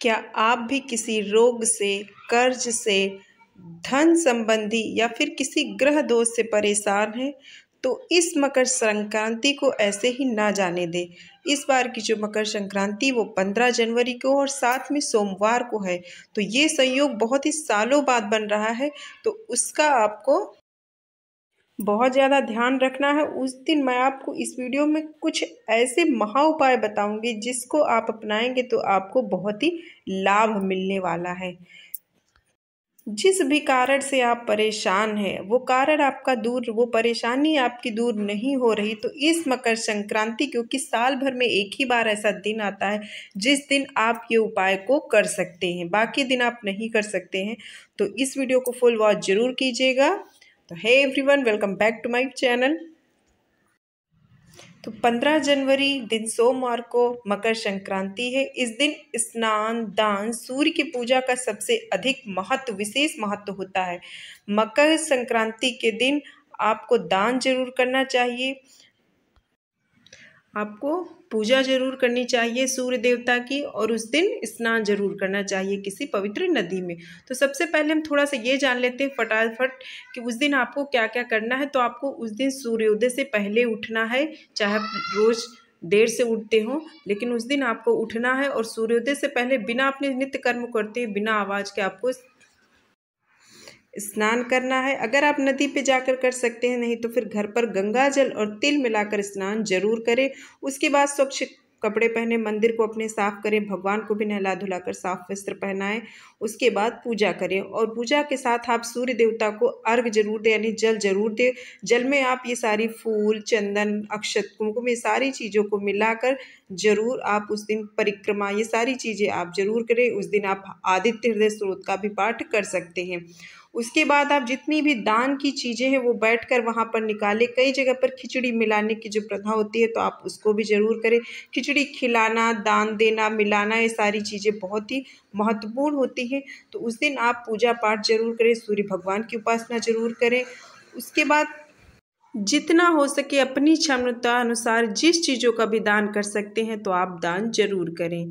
क्या आप भी किसी रोग से कर्ज से धन संबंधी या फिर किसी ग्रह दोष से परेशान हैं तो इस मकर संक्रांति को ऐसे ही ना जाने दें इस बार की जो मकर संक्रांति वो 15 जनवरी को और साथ में सोमवार को है तो ये संयोग बहुत ही सालों बाद बन रहा है तो उसका आपको बहुत ज़्यादा ध्यान रखना है उस दिन मैं आपको इस वीडियो में कुछ ऐसे महा उपाय बताऊंगी जिसको आप अपनाएंगे तो आपको बहुत ही लाभ मिलने वाला है जिस भी कारण से आप परेशान हैं वो कारण आपका दूर वो परेशानी आपकी दूर नहीं हो रही तो इस मकर संक्रांति क्योंकि साल भर में एक ही बार ऐसा दिन आता है जिस दिन आप ये उपाय को कर सकते हैं बाकी दिन आप नहीं कर सकते हैं तो इस वीडियो को फुल वॉच ज़रूर कीजिएगा तो hey everyone welcome back to my channel तो 15 जनवरी दिन सोमवार को मकर संक्रांति है इस दिन स्नान दान सूर्य की पूजा का सबसे अधिक महत्व विशेष महत्व होता है मकर संक्रांति के दिन आपको दान जरूर करना चाहिए आपको पूजा जरूर करनी चाहिए सूर्य देवता की और उस दिन स्नान जरूर करना चाहिए किसी पवित्र नदी में तो सबसे पहले हम थोड़ा सा ये जान लेते हैं फटाफट कि उस दिन आपको क्या क्या करना है तो आपको उस दिन सूर्योदय से पहले उठना है चाहे रोज़ देर से उठते हों लेकिन उस दिन आपको उठना है और सूर्योदय से पहले बिना अपने नित्य कर्म करते बिना आवाज़ के आपको स्नान करना है अगर आप नदी पे जाकर कर सकते हैं नहीं तो फिर घर पर गंगा जल और तिल मिलाकर स्नान जरूर करें उसके बाद स्वच्छ कपड़े पहने मंदिर को अपने साफ करें भगवान को भी नहला धुला कर साफ वस्त्र पहनाएं उसके बाद पूजा करें और पूजा के साथ आप सूर्य देवता को अर्घ जरूर दें यानी जल जरूर दें जल में आप ये सारी फूल चंदन अक्षत कुमकुम ये सारी चीज़ों को मिलाकर जरूर आप उस दिन परिक्रमा ये सारी चीज़ें आप जरूर करें उस दिन आप आदित्य हृदय स्रोत का भी पाठ कर सकते हैं उसके बाद आप जितनी भी दान की चीज़ें हैं वो बैठ कर वहाँ पर निकालें कई जगह पर खिचड़ी मिलाने की जो प्रथा होती है तो आप उसको भी ज़रूर करें खिचड़ी खिलाना दान देना मिलाना ये सारी चीज़ें बहुत ही महत्वपूर्ण होती हैं तो उस दिन आप पूजा पाठ जरूर करें सूर्य भगवान की उपासना जरूर करें उसके बाद जितना हो सके अपनी क्षमता अनुसार जिस चीज़ों का भी दान कर सकते हैं तो आप दान जरूर करें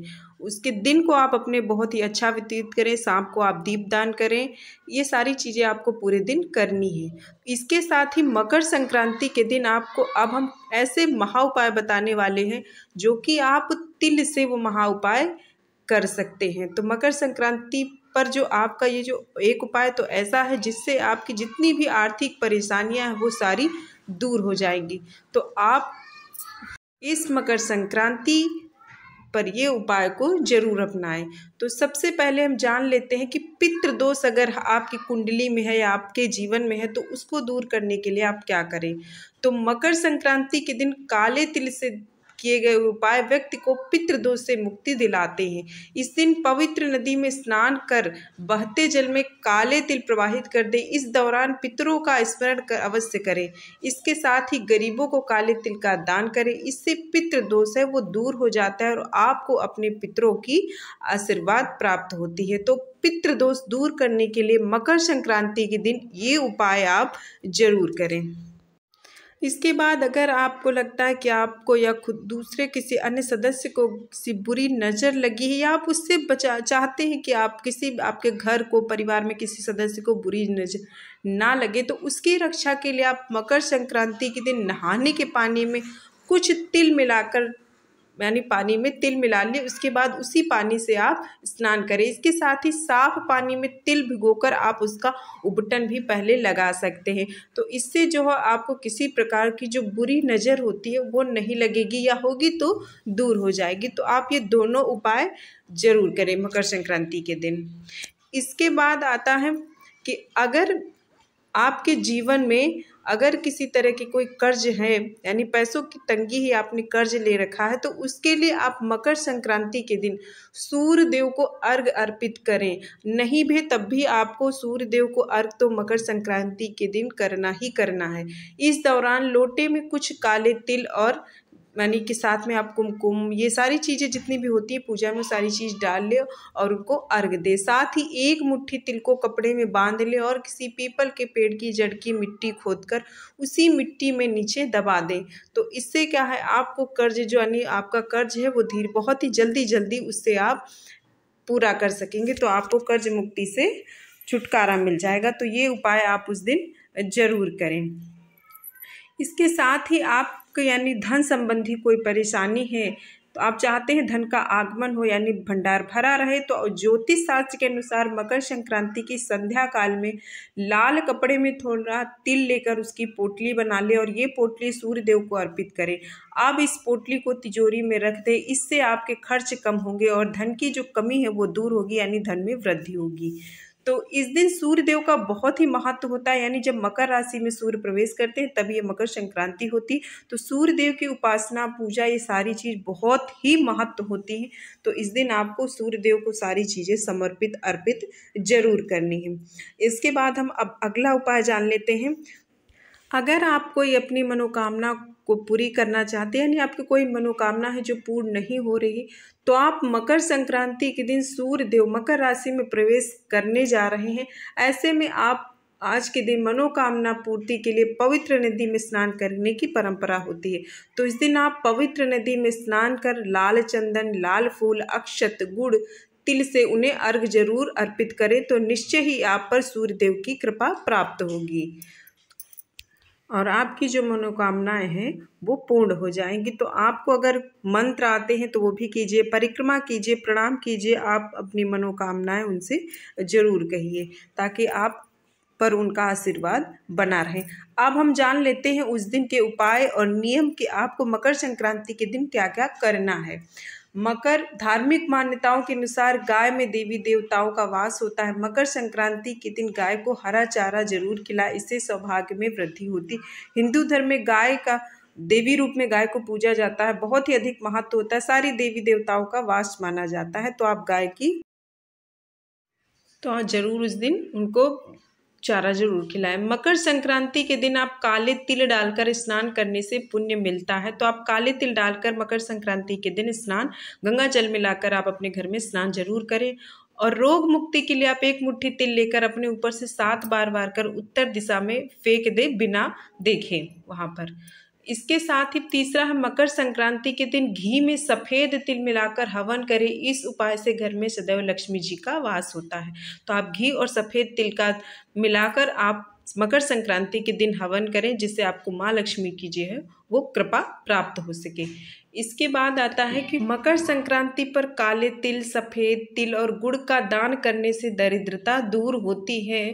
उसके दिन को आप अपने बहुत ही अच्छा व्यतीत करें सांप को आप दीप दान करें ये सारी चीज़ें आपको पूरे दिन करनी है इसके साथ ही मकर संक्रांति के दिन आपको अब हम ऐसे महा उपाय बताने वाले हैं जो कि आप तिल से वो महा उपाय कर सकते हैं तो मकर संक्रांति पर जो आपका ये जो एक उपाय तो ऐसा है जिससे आपकी जितनी भी आर्थिक परेशानियाँ हैं वो सारी दूर हो जाएंगी तो आप इस मकर संक्रांति पर ये उपाय को जरूर अपनाएं तो सबसे पहले हम जान लेते हैं कि पित्र दोष अगर आपकी कुंडली में है या आपके जीवन में है तो उसको दूर करने के लिए आप क्या करें तो मकर संक्रांति के दिन काले तिल से किए गए उपाय व्यक्ति को पितृदोष से मुक्ति दिलाते हैं इस दिन पवित्र नदी में स्नान कर बहते जल में काले तिल प्रवाहित कर दें इस दौरान पितरों का स्मरण कर अवश्य करें इसके साथ ही गरीबों को काले तिल का दान करें इससे पितृदोष है वो दूर हो जाता है और आपको अपने पितरों की आशीर्वाद प्राप्त होती है तो पितृदोष दूर करने के लिए मकर संक्रांति के दिन ये उपाय आप जरूर करें इसके बाद अगर आपको लगता है कि आपको या खुद दूसरे किसी अन्य सदस्य को किसी बुरी नज़र लगी है या आप उससे बचा चाहते हैं कि आप किसी आपके घर को परिवार में किसी सदस्य को बुरी नज़र ना लगे तो उसकी रक्षा के लिए आप मकर संक्रांति के दिन नहाने के पानी में कुछ तिल मिलाकर यानी पानी में तिल मिला लें उसके बाद उसी पानी से आप स्नान करें इसके साथ ही साफ पानी में तिल भिगोकर आप उसका उबटन भी पहले लगा सकते हैं तो इससे जो है आपको किसी प्रकार की जो बुरी नज़र होती है वो नहीं लगेगी या होगी तो दूर हो जाएगी तो आप ये दोनों उपाय ज़रूर करें मकर संक्रांति के दिन इसके बाद आता है कि अगर आपके जीवन में अगर किसी तरह की कोई कर्ज है यानी पैसों की तंगी ही आपने कर्ज ले रखा है तो उसके लिए आप मकर संक्रांति के दिन सूर्य देव को अर्घ अर्पित करें नहीं भी तब भी आपको सूर्य देव को अर्घ तो मकर संक्रांति के दिन करना ही करना है इस दौरान लोटे में कुछ काले तिल और यानी कि साथ में आप कुमकुम ये सारी चीज़ें जितनी भी होती है पूजा में सारी चीज़ डाल ले और उनको अर्घ दे साथ ही एक मुट्ठी तिल को कपड़े में बांध ले और किसी पीपल के पेड़ की जड़ की मिट्टी खोदकर उसी मिट्टी में नीचे दबा दें तो इससे क्या है आपको कर्ज जो यानी आपका कर्ज है वो धीरे बहुत ही जल्दी जल्दी उससे आप पूरा कर सकेंगे तो आपको कर्ज मुक्ति से छुटकारा मिल जाएगा तो ये उपाय आप उस दिन ज़रूर करें इसके साथ ही आप यानी धन संबंधी कोई परेशानी है तो आप चाहते हैं धन का आगमन हो यानी भंडार भरा रहे तो ज्योतिष शास्त्र के अनुसार मकर संक्रांति की संध्या काल में लाल कपड़े में थोड़ा तिल लेकर उसकी पोटली बना ले और ये पोटली सूर्य देव को अर्पित करें आप इस पोटली को तिजोरी में रख दें इससे आपके खर्च कम होंगे और धन की जो कमी है वो दूर होगी यानी धन में वृद्धि होगी तो इस दिन सूर्यदेव का बहुत ही महत्व होता है यानी जब मकर राशि में सूर्य प्रवेश करते हैं तभी ये मकर संक्रांति होती तो सूर्यदेव की उपासना पूजा ये सारी चीज़ बहुत ही महत्व होती है तो इस दिन आपको सूर्यदेव को सारी चीज़ें समर्पित अर्पित जरूर करनी है इसके बाद हम अब अगला उपाय जान लेते हैं अगर आप कोई अपनी मनोकामना को पूरी करना चाहते हैं यानी आपकी कोई मनोकामना है जो पूर्ण नहीं हो रही तो आप मकर संक्रांति के दिन सूर्य देव मकर राशि में प्रवेश करने जा रहे हैं ऐसे में आप आज के दिन मनोकामना पूर्ति के लिए पवित्र नदी में स्नान करने की परंपरा होती है तो इस दिन आप पवित्र नदी में स्नान कर लाल चंदन लाल फूल अक्षत गुड़ तिल से उन्हें अर्घ जरूर अर्पित करें तो निश्चय ही आप पर सूर्यदेव की कृपा प्राप्त होगी और आपकी जो मनोकामनाएं हैं वो पूर्ण हो जाएंगी तो आपको अगर मंत्र आते हैं तो वो भी कीजिए परिक्रमा कीजिए प्रणाम कीजिए आप अपनी मनोकामनाएं उनसे ज़रूर कहिए ताकि आप पर उनका आशीर्वाद बना रहे अब हम जान लेते हैं उस दिन के उपाय और नियम कि आपको मकर संक्रांति के दिन क्या क्या करना है मकर धार्मिक मान्यताओं के अनुसार गाय में देवी देवताओं का वास होता है मकर संक्रांति के दिन गाय को हरा चारा जरूर खिलाए इससे सौभाग्य में वृद्धि होती हिंदू धर्म में गाय का देवी रूप में गाय को पूजा जाता है बहुत ही अधिक महत्व होता है सारी देवी देवताओं का वास माना जाता है तो आप गाय की तो ज़रूर उस दिन उनको चारा जरूर खिलाएं मकर संक्रांति के दिन आप काले तिल डालकर स्नान करने से पुण्य मिलता है तो आप काले तिल डालकर मकर संक्रांति के दिन स्नान गंगा जल मिलाकर आप अपने घर में स्नान जरूर करें और रोग मुक्ति के लिए आप एक मुट्ठी तिल लेकर अपने ऊपर से सात बार बार कर उत्तर दिशा में फेंक दे बिना देखें वहाँ पर इसके साथ ही तीसरा है मकर संक्रांति के दिन घी में सफ़ेद तिल मिलाकर हवन करें इस उपाय से घर में सदैव लक्ष्मी जी का वास होता है तो आप घी और सफ़ेद तिल का मिलाकर आप मकर संक्रांति के दिन हवन करें जिससे आपको माँ लक्ष्मी की जो है वो कृपा प्राप्त हो सके इसके बाद आता है कि मकर संक्रांति पर काले तिल सफ़ेद तिल और गुड़ का दान करने से दरिद्रता दूर होती है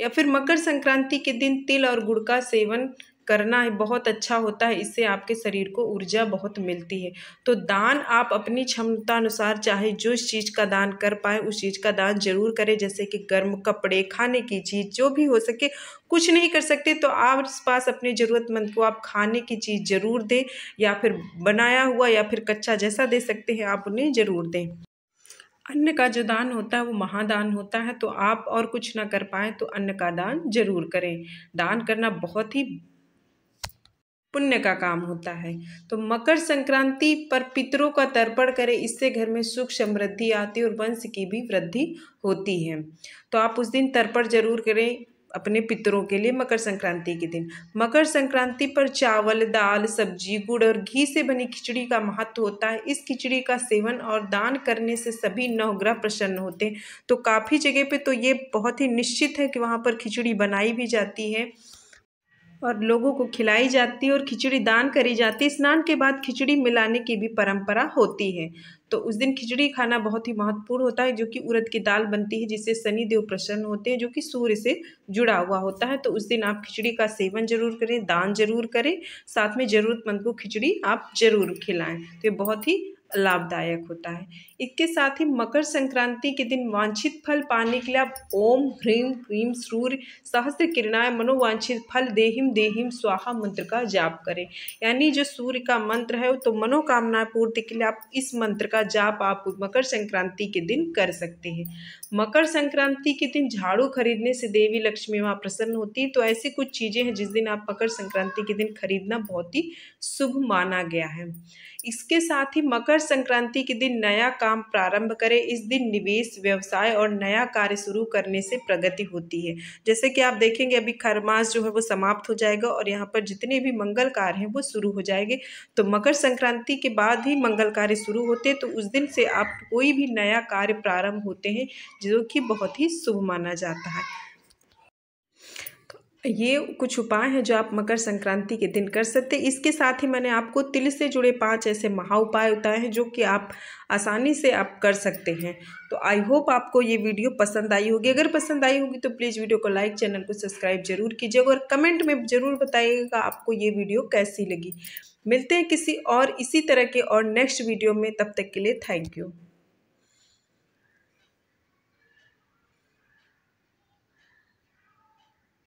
या फिर मकर संक्रांति के दिन तिल और गुड़ का सेवन करना है बहुत अच्छा होता है इससे आपके शरीर को ऊर्जा बहुत मिलती है तो दान आप अपनी क्षमता अनुसार चाहे जो चीज़ का दान कर पाए उस चीज़ का दान जरूर करें जैसे कि गर्म कपड़े खाने की चीज़ जो भी हो सके कुछ नहीं कर सकते तो आप पास अपने ज़रूरतमंद को आप खाने की चीज़ ज़रूर दें या फिर बनाया हुआ या फिर कच्चा जैसा दे सकते हैं आप उन्हें ज़रूर दें अन्न का जो दान होता है वो महादान होता है तो आप और कुछ ना कर पाए तो अन्न का दान जरूर करें दान करना बहुत ही पुण्य का काम होता है तो मकर संक्रांति पर पितरों का तर्पण करें इससे घर में सुख समृद्धि आती और वंश की भी वृद्धि होती है तो आप उस दिन तर्पण जरूर करें अपने पितरों के लिए मकर संक्रांति के दिन मकर संक्रांति पर चावल दाल सब्जी गुड़ और घी से बनी खिचड़ी का महत्व होता है इस खिचड़ी का सेवन और दान करने से सभी नवग्रह प्रसन्न होते हैं तो काफ़ी जगह पे तो ये बहुत ही निश्चित है कि वहाँ पर खिचड़ी बनाई भी जाती है और लोगों को खिलाई जाती और खिचड़ी दान करी जाती स्नान के बाद खिचड़ी मिलाने की भी परंपरा होती है तो उस दिन खिचड़ी खाना बहुत ही महत्वपूर्ण होता है जो कि उड़द की दाल बनती है जिससे शनि देव प्रसन्न होते हैं जो कि सूर्य से जुड़ा हुआ होता है तो उस दिन आप खिचड़ी का सेवन जरूर करें दान जरूर करें साथ में ज़रूरतमंद को खिचड़ी आप जरूर खिलाएँ तो ये बहुत ही लाभदायक होता है इसके साथ ही मकर संक्रांति के दिन वांछित फल पाने के लिए आप ओम ह्रीम क्रीम सूर्य सहस्र किरणाय मनोवांछित फल देहिम देहिम स्वाहा मंत्र का जाप करें यानी जो सूर्य का मंत्र है तो मनोकामना पूर्ति के लिए आप इस मंत्र का जाप आप मकर संक्रांति के दिन कर सकते हैं मकर संक्रांति के दिन झाड़ू खरीदने से देवी लक्ष्मी माँ प्रसन्न होती है तो ऐसी कुछ चीज़ें हैं जिस दिन आप मकर संक्रांति के दिन खरीदना बहुत ही शुभ माना गया है इसके साथ ही मकर मकर संक्रांति के दिन नया काम प्रारंभ करें इस दिन निवेश व्यवसाय और नया कार्य शुरू करने से प्रगति होती है जैसे कि आप देखेंगे अभी खरमास जो है वो समाप्त हो जाएगा और यहाँ पर जितने भी मंगल कार्य हैं वो शुरू हो जाएंगे तो मकर संक्रांति के बाद ही मंगल कार्य शुरू होते हैं तो उस दिन से आप कोई भी नया कार्य प्रारंभ होते हैं जो कि बहुत ही शुभ माना जाता है ये कुछ उपाय हैं जो आप मकर संक्रांति के दिन कर सकते हैं इसके साथ ही मैंने आपको तिल से जुड़े पांच ऐसे महा उपाय बताए हैं जो कि आप आसानी से आप कर सकते हैं तो आई होप आपको ये वीडियो पसंद आई होगी अगर पसंद आई होगी तो प्लीज़ वीडियो को लाइक चैनल को सब्सक्राइब जरूर कीजिएगा और कमेंट में ज़रूर बताइएगा आपको ये वीडियो कैसी लगी मिलते हैं किसी और इसी तरह के और नेक्स्ट वीडियो में तब तक के लिए थैंक यू